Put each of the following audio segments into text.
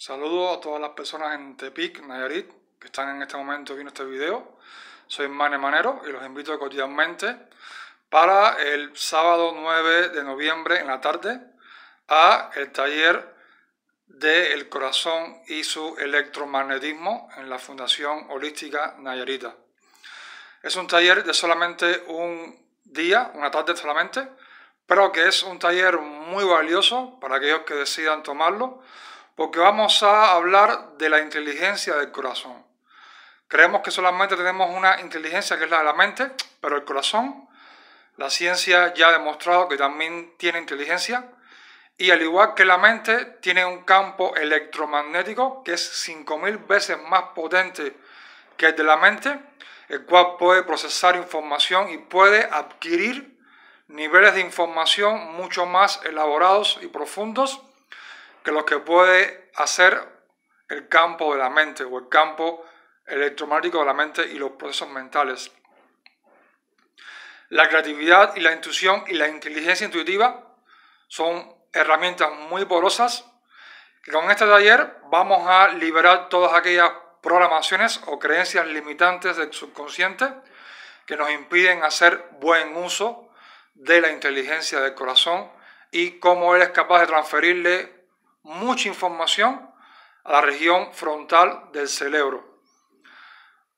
Saludo a todas las personas en Tepic, Nayarit, que están en este momento viendo este video. Soy Mane Manero y los invito cotidianamente para el sábado 9 de noviembre en la tarde a el taller de El corazón y su electromagnetismo en la Fundación Holística Nayarita. Es un taller de solamente un día, una tarde solamente, pero que es un taller muy valioso para aquellos que decidan tomarlo porque vamos a hablar de la inteligencia del corazón. Creemos que solamente tenemos una inteligencia que es la de la mente, pero el corazón, la ciencia ya ha demostrado que también tiene inteligencia y al igual que la mente tiene un campo electromagnético que es 5.000 veces más potente que el de la mente, el cual puede procesar información y puede adquirir niveles de información mucho más elaborados y profundos que lo que puede hacer el campo de la mente o el campo electromagnético de la mente y los procesos mentales. La creatividad y la intuición y la inteligencia intuitiva son herramientas muy poderosas que con este taller vamos a liberar todas aquellas programaciones o creencias limitantes del subconsciente que nos impiden hacer buen uso de la inteligencia del corazón y cómo eres capaz de transferirle mucha información a la región frontal del cerebro.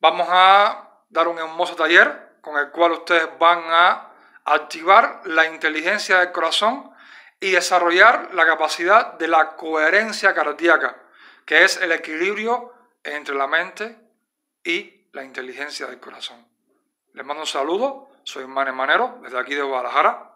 Vamos a dar un hermoso taller con el cual ustedes van a activar la inteligencia del corazón y desarrollar la capacidad de la coherencia cardíaca, que es el equilibrio entre la mente y la inteligencia del corazón. Les mando un saludo, soy Mane Manero, desde aquí de Guadalajara,